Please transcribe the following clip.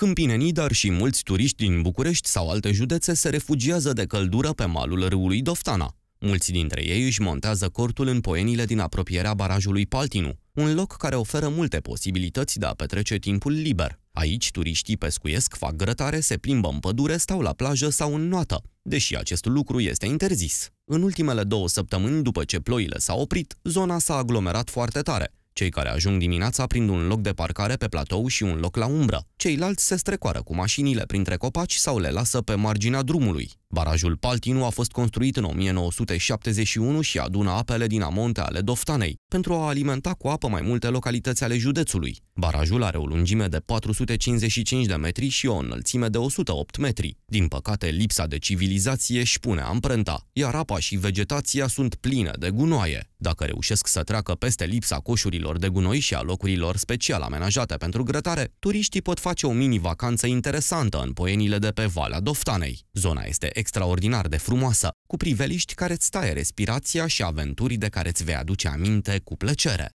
Câmpinenii, dar și mulți turiști din București sau alte județe se refugiază de căldură pe malul râului Doftana. Mulți dintre ei își montează cortul în poenile din apropierea barajului Paltinu, un loc care oferă multe posibilități de a petrece timpul liber. Aici, turiștii pescuiesc, fac grătare, se plimbă în pădure, stau la plajă sau în noată, deși acest lucru este interzis. În ultimele două săptămâni, după ce ploile s-au oprit, zona s-a aglomerat foarte tare, cei care ajung dimineața prind un loc de parcare pe platou și un loc la umbră. Ceilalți se strecoară cu mașinile printre copaci sau le lasă pe marginea drumului. Barajul Paltinu a fost construit în 1971 și adună apele din amonte ale Doftanei, pentru a alimenta cu apă mai multe localități ale județului. Barajul are o lungime de 455 de metri și o înălțime de 108 metri. Din păcate, lipsa de civilizație își pune amprenta, iar apa și vegetația sunt pline de gunoaie. Dacă reușesc să treacă peste lipsa coșurilor de gunoi și a locurilor special amenajate pentru grătare, turiștii pot face o mini-vacanță interesantă în poenile de pe Valea Doftanei. Zona este extraordinar de frumoasă, cu priveliști care ți taie respirația și aventuri de care ți vei aduce aminte cu plăcere.